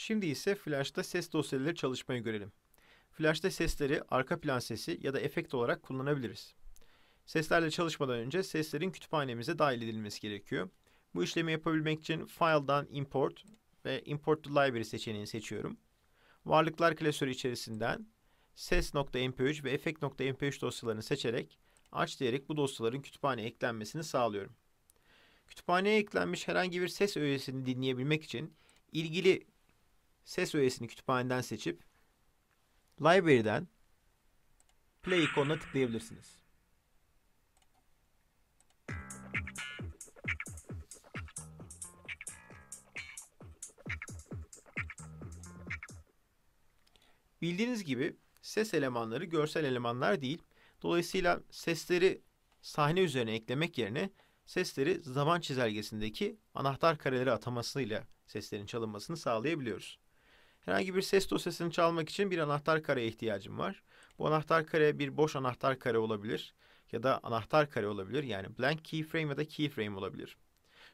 Şimdi ise Flash'ta ses dosyaları çalışmayı görelim. Flash'ta sesleri arka plan sesi ya da efekt olarak kullanabiliriz. Seslerle çalışmadan önce seslerin kütüphanemize dahil edilmesi gerekiyor. Bu işlemi yapabilmek için File'dan Import ve Import to Library seçeneğini seçiyorum. Varlıklar klasörü içerisinden ses.mp3 ve efekt.mp3 dosyalarını seçerek aç diyerek bu dosyaların kütüphaneye eklenmesini sağlıyorum. Kütüphaneye eklenmiş herhangi bir ses öğesini dinleyebilmek için ilgili ses öğesini kütüphaneden seçip library'den play ikonuna tıklayabilirsiniz. Bildiğiniz gibi ses elemanları görsel elemanlar değil. Dolayısıyla sesleri sahne üzerine eklemek yerine sesleri zaman çizelgesindeki anahtar kareleri atamasıyla seslerin çalınmasını sağlayabiliyoruz. Herhangi bir ses dosyasını çalmak için bir anahtar kareye ihtiyacım var. Bu anahtar kare bir boş anahtar kare olabilir ya da anahtar kare olabilir. Yani blank keyframe ya da keyframe olabilir.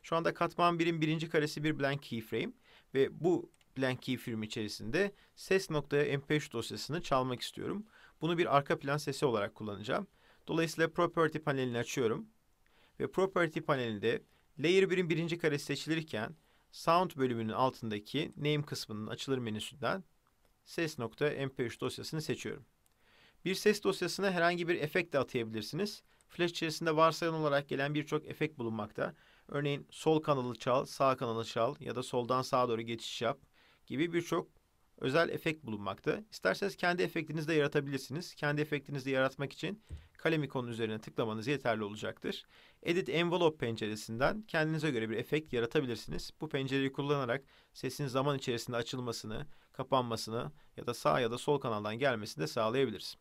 Şu anda katman birin birinci karesi bir blank keyframe ve bu blank keyframe içerisinde ses noktaya mp3 dosyasını çalmak istiyorum. Bunu bir arka plan sesi olarak kullanacağım. Dolayısıyla property panelini açıyorum ve property panelinde layer 1'in birinci karesi seçilirken Sound bölümünün altındaki Name kısmının açılır menüsünden ses.mp3 dosyasını seçiyorum. Bir ses dosyasına herhangi bir efekt de atayabilirsiniz. Flash içerisinde varsayılan olarak gelen birçok efekt bulunmakta. Örneğin sol kanalı çal, sağ kanalı çal ya da soldan sağa doğru geçiş yap gibi birçok özel efekt bulunmakta. İsterseniz kendi efektinizi de yaratabilirsiniz. Kendi efektinizi de yaratmak için kalem ikonunun üzerine tıklamanız yeterli olacaktır. Edit Envelope penceresinden kendinize göre bir efekt yaratabilirsiniz. Bu pencereyi kullanarak sesin zaman içerisinde açılmasını, kapanmasını ya da sağ ya da sol kanaldan gelmesini de sağlayabiliriz.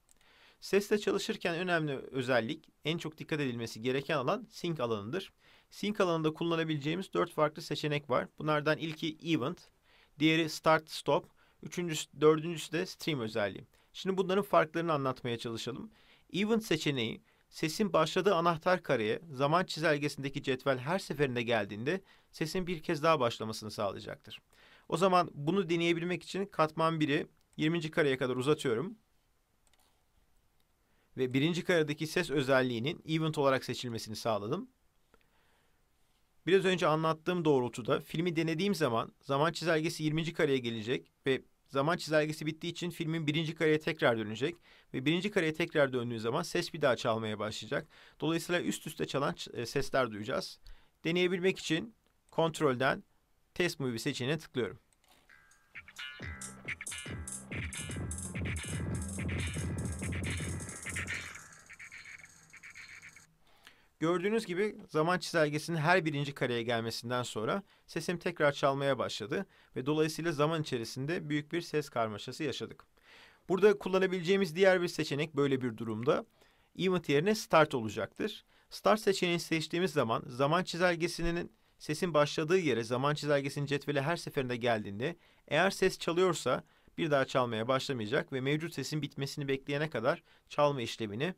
Sesle çalışırken önemli özellik, en çok dikkat edilmesi gereken alan sync alanıdır. Sync alanında kullanabileceğimiz dört farklı seçenek var. Bunlardan ilki event, diğeri start stop, Üçüncüsü, dördüncüsü de stream özelliği. Şimdi bunların farklarını anlatmaya çalışalım. Event seçeneği sesin başladığı anahtar kareye zaman çizelgesindeki cetvel her seferinde geldiğinde sesin bir kez daha başlamasını sağlayacaktır. O zaman bunu deneyebilmek için katman 1'i 20. kareye kadar uzatıyorum. Ve birinci karedeki ses özelliğinin event olarak seçilmesini sağladım. Biraz önce anlattığım doğrultuda filmi denediğim zaman zaman çizelgesi 20. kareye gelecek ve zaman çizelgesi bittiği için filmin birinci kareye tekrar dönecek ve birinci kareye tekrar döndüğü zaman ses bir daha çalmaya başlayacak. Dolayısıyla üst üste çalan e, sesler duyacağız. Deneyebilmek için kontrolden test movie seçeneğine tıklıyorum. Gördüğünüz gibi zaman çizelgesinin her birinci kareye gelmesinden sonra sesim tekrar çalmaya başladı ve dolayısıyla zaman içerisinde büyük bir ses karmaşası yaşadık. Burada kullanabileceğimiz diğer bir seçenek böyle bir durumda event yerine start olacaktır. Start seçeneğini seçtiğimiz zaman zaman çizelgesinin sesin başladığı yere zaman çizelgesinin cetveli her seferinde geldiğinde eğer ses çalıyorsa bir daha çalmaya başlamayacak ve mevcut sesin bitmesini bekleyene kadar çalma işlemini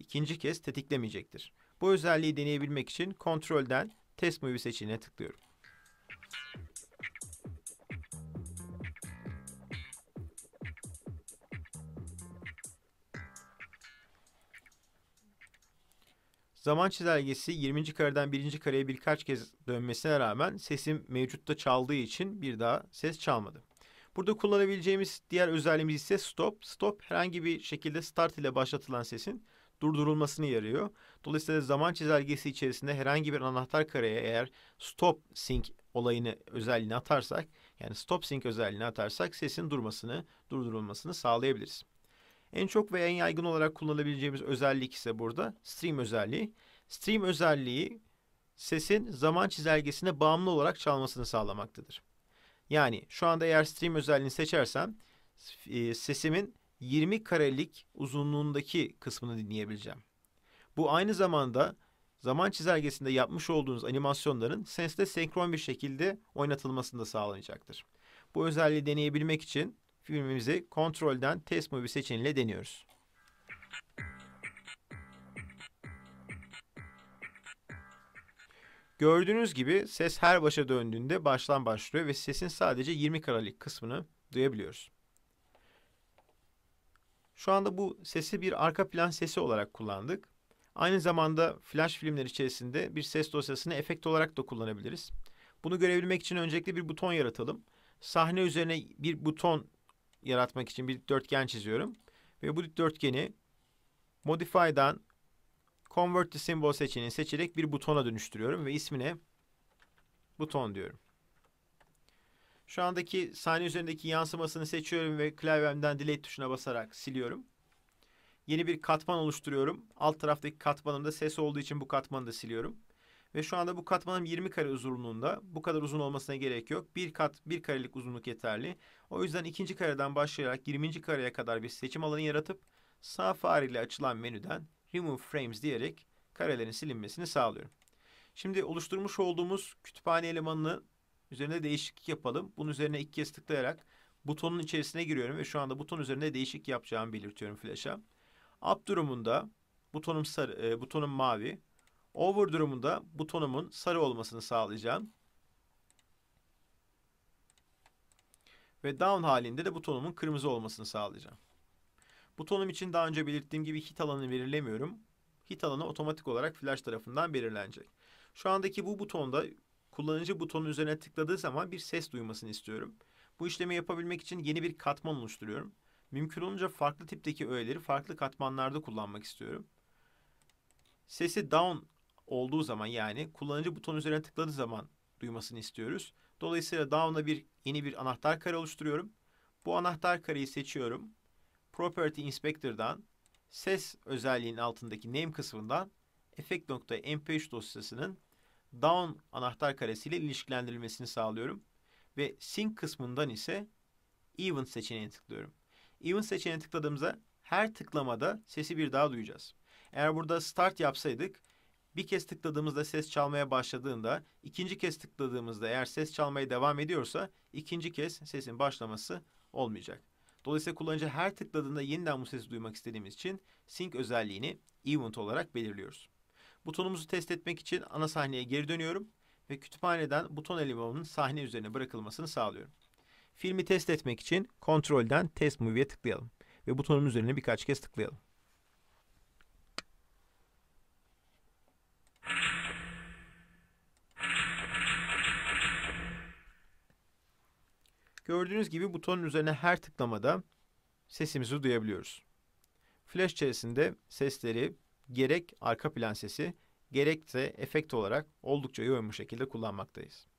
ikinci kez tetiklemeyecektir. Bu özelliği deneyebilmek için kontrolden Test Movie seçeneğine tıklıyorum. Zaman çizelgesi 20. kareden 1. kareye birkaç kez dönmesine rağmen sesim mevcutta çaldığı için bir daha ses çalmadı. Burada kullanabileceğimiz diğer özelliğimiz ise stop. Stop herhangi bir şekilde start ile başlatılan sesin durdurulmasını yarıyor. Dolayısıyla zaman çizelgesi içerisinde herhangi bir anahtar kareye eğer stop sync olayını özelliğini atarsak yani stop sync özelliğini atarsak sesin durmasını, durdurulmasını sağlayabiliriz. En çok ve en yaygın olarak kullanabileceğimiz özellik ise burada stream özelliği. Stream özelliği sesin zaman çizelgesine bağımlı olarak çalmasını sağlamaktadır. Yani şu anda eğer stream özelliğini seçersem sesimin 20 karelik uzunluğundaki kısmını dinleyebileceğim. Bu aynı zamanda zaman çizelgesinde yapmış olduğunuz animasyonların sesle senkron bir şekilde oynatılmasını da sağlanacaktır. Bu özelliği deneyebilmek için filmimizi kontrolden test movie seçeneğiyle deniyoruz. Gördüğünüz gibi ses her başa döndüğünde baştan başlıyor ve sesin sadece 20 karelik kısmını duyabiliyoruz. Şu anda bu sesi bir arka plan sesi olarak kullandık. Aynı zamanda flash filmler içerisinde bir ses dosyasını efekt olarak da kullanabiliriz. Bunu görebilmek için öncelikle bir buton yaratalım. Sahne üzerine bir buton yaratmak için bir dörtgen çiziyorum. Ve bu dörtgeni Modify'dan Convert to Symbol seçeneğini seçerek bir butona dönüştürüyorum ve ismine buton diyorum. Şu andaki sahne üzerindeki yansımasını seçiyorum ve klavyemden delete tuşuna basarak siliyorum. Yeni bir katman oluşturuyorum. Alt taraftaki katmanımda ses olduğu için bu katmanı da siliyorum. Ve şu anda bu katmanım 20 kare uzunluğunda. Bu kadar uzun olmasına gerek yok. Bir kat, bir karelik uzunluk yeterli. O yüzden ikinci kareden başlayarak 20. kareye kadar bir seçim alanı yaratıp sağ fareyle açılan menüden Remove Frames diyerek karelerin silinmesini sağlıyorum. Şimdi oluşturmuş olduğumuz kütüphane elemanını üzerine değişiklik yapalım. Bunun üzerine iki kez tıklayarak butonun içerisine giriyorum ve şu anda buton üzerinde değişik yapacağımı belirtiyorum flash'a. Up durumunda butonum sarı, e, butonum mavi. Over durumunda butonumun sarı olmasını sağlayacağım. Ve down halinde de butonumun kırmızı olmasını sağlayacağım. Butonum için daha önce belirttiğim gibi hit alanı belirlemiyorum. Hit alanı otomatik olarak flash tarafından belirlenecek. Şu andaki bu butonda kullanıcı butonu üzerine tıkladığı zaman bir ses duymasını istiyorum. Bu işlemi yapabilmek için yeni bir katman oluşturuyorum. Mümkün olunca farklı tipteki öğeleri farklı katmanlarda kullanmak istiyorum. Sesi down olduğu zaman yani kullanıcı buton üzerine tıkladığı zaman duymasını istiyoruz. Dolayısıyla down'a bir yeni bir anahtar kare oluşturuyorum. Bu anahtar kareyi seçiyorum. Property Inspector'dan ses özelliğinin altındaki name kısmından effect.mp3 dosyasının down anahtar karesiyle ilişkilendirilmesini sağlıyorum. Ve sync kısmından ise even seçeneğine tıklıyorum. Even seçeneğine tıkladığımızda her tıklamada sesi bir daha duyacağız. Eğer burada start yapsaydık bir kez tıkladığımızda ses çalmaya başladığında, ikinci kez tıkladığımızda eğer ses çalmaya devam ediyorsa ikinci kez sesin başlaması olmayacak. Dolayısıyla kullanıcı her tıkladığında yeniden bu sesi duymak istediğimiz için sync özelliğini event olarak belirliyoruz. Butonumuzu test etmek için ana sahneye geri dönüyorum ve kütüphaneden buton elemamının sahne üzerine bırakılmasını sağlıyorum. Filmi test etmek için kontrolden test movie'ye tıklayalım ve butonun üzerine birkaç kez tıklayalım. Gördüğünüz gibi butonun üzerine her tıklamada sesimizi duyabiliyoruz. Flash içerisinde sesleri, gerek arka plan sesi gerekse efekt olarak oldukça yoğun bir şekilde kullanmaktayız.